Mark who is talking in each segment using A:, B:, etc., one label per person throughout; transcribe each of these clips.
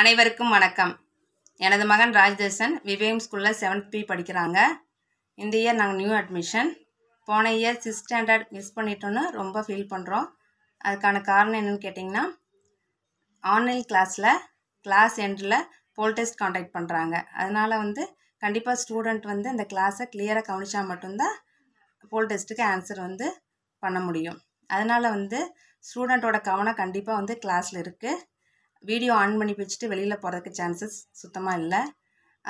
A: அனைவருக்கும் வணக்கம் எனது மகன் ராஜதர்சன் விவேகம் ஸ்கூலில் செவன்த் பி படிக்கிறாங்க இந்த இயர் நாங்கள் நியூ அட்மிஷன் போன இயர் சிக்ஸ் ஸ்டாண்டர்ட் மிஸ் பண்ணிட்டோன்னு ரொம்ப ஃபீல் பண்ணுறோம் அதுக்கான காரணம் என்னென்னு கேட்டிங்கன்னா ஆன்லைன் கிளாஸில் கிளாஸ் எண்டில் போல் டெஸ்ட் காண்டாக்ட் பண்ணுறாங்க அதனால் வந்து கண்டிப்பாக ஸ்டூடெண்ட் வந்து அந்த கிளாஸை கிளியராக கவனித்தா மட்டும்தான் போல் டெஸ்ட்டுக்கு ஆன்சர் வந்து பண்ண முடியும் அதனால் வந்து ஸ்டூடெண்ட்டோட கவனம் கண்டிப்பாக வந்து கிளாஸில் இருக்குது வீடியோ ஆன் பண்ணி வச்சுட்டு வெளியில் போகிறதுக்கு சான்சஸ் சுத்தமாக இல்லை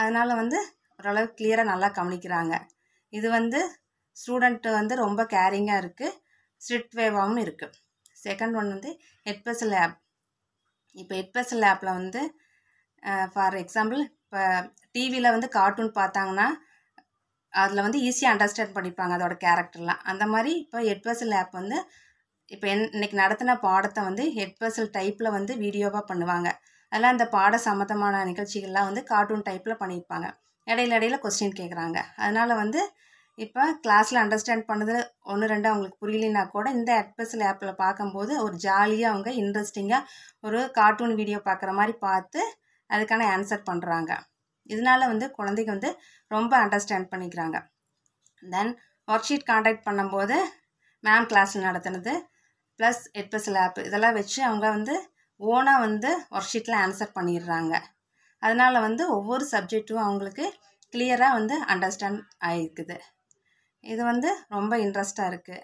A: அதனால் வந்து ஓரளவுக்கு கிளியராக நல்லா கவனிக்கிறாங்க இது வந்து ஸ்டூடெண்ட்டு வந்து ரொம்ப கேரிங்காக இருக்குது ஸ்ட்ரிட் வேவாகவும் இருக்குது செகண்ட் ஒன் வந்து ஹெட்பர்சல் ஆப் இப்போ ஹெட்பர்சல் ஆப்பில் வந்து ஃபார் எக்ஸாம்பிள் இப்போ டிவியில் வந்து கார்ட்டூன் பார்த்தாங்கன்னா அதில் வந்து ஈஸியாக அண்டர்ஸ்டாண்ட் பண்ணிப்பாங்க அதோட கேரக்டர்லாம் அந்த மாதிரி இப்போ ஹெட்வர்சல் ஆப் வந்து இப்போ என் இன்றைக்கி நடத்தின பாடத்தை வந்து ஹெட் டைப்பில் வந்து வீடியோவாக பண்ணுவாங்க அதெல்லாம் அந்த பாட சம்மந்தமான நிகழ்ச்சிகள்லாம் வந்து கார்ட்டூன் டைப்பில் பண்ணியிருப்பாங்க இடையில இடையில கொஸ்டின் கேட்குறாங்க அதனால் வந்து இப்போ கிளாஸில் அண்டர்ஸ்டாண்ட் பண்ணது ஒன்று ரெண்டு அவங்களுக்கு புரியலனா கூட இந்த அட்பஸில் ஆப்பில் பார்க்கும்போது ஒரு ஜாலியாக அவங்க இன்ட்ரெஸ்டிங்காக ஒரு கார்ட்டூன் வீடியோ பார்க்குற மாதிரி பார்த்து அதுக்கான ஆன்சர் பண்ணுறாங்க இதனால் வந்து குழந்தைங்க வந்து ரொம்ப அண்டர்ஸ்டாண்ட் பண்ணிக்கிறாங்க தென் ஒர்க் ஷீட் காண்டாக்ட் பண்ணும்போது மேம் கிளாஸில் நடத்தினது ப்ளஸ் எட்பெசல் ஆப் இதெல்லாம் வச்சு அவங்க வந்து ஓனாக வந்து ஒர்க் ஷீட்டில் ஆன்சர் பண்ணிடுறாங்க அதனால் வந்து ஒவ்வொரு சப்ஜெக்ட்டும் அவங்களுக்கு கிளியராக வந்து அண்டர்ஸ்டாண்ட் ஆகிருக்குது இது வந்து ரொம்ப இன்ட்ரெஸ்ட்டாக இருக்குது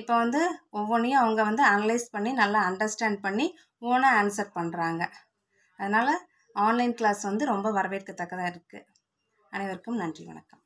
A: இப்போ வந்து ஒவ்வொன்றையும் அவங்க வந்து அனலைஸ் பண்ணி நல்லா அண்டர்ஸ்டாண்ட் பண்ணி ஓனாக ஆன்சர் பண்ணுறாங்க அதனால் ஆன்லைன் கிளாஸ் வந்து ரொம்ப வரவேற்கத்தக்கதாக இருக்குது அனைவருக்கும் நன்றி வணக்கம்